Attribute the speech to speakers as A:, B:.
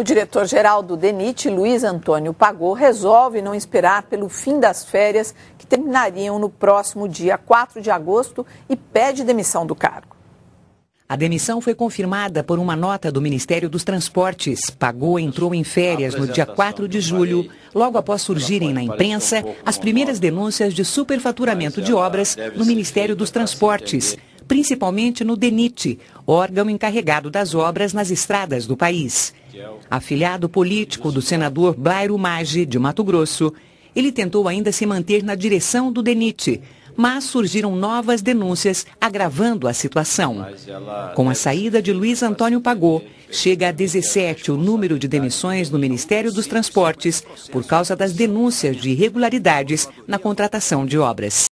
A: O diretor-geral do DENIT, Luiz Antônio Pagô, resolve não esperar pelo fim das férias, que terminariam no próximo dia 4 de agosto, e pede demissão do cargo.
B: A demissão foi confirmada por uma nota do Ministério dos Transportes. Pagô entrou em férias no dia 4 de julho, logo após surgirem na imprensa as primeiras denúncias de superfaturamento de obras no Ministério dos Transportes principalmente no DENIT, órgão encarregado das obras nas estradas do país. Afiliado político do senador Blairo Maggi, de Mato Grosso, ele tentou ainda se manter na direção do DENIT, mas surgiram novas denúncias agravando a situação. Com a saída de Luiz Antônio Pagô, chega a 17 o número de demissões no Ministério dos Transportes por causa das denúncias de irregularidades na contratação de obras.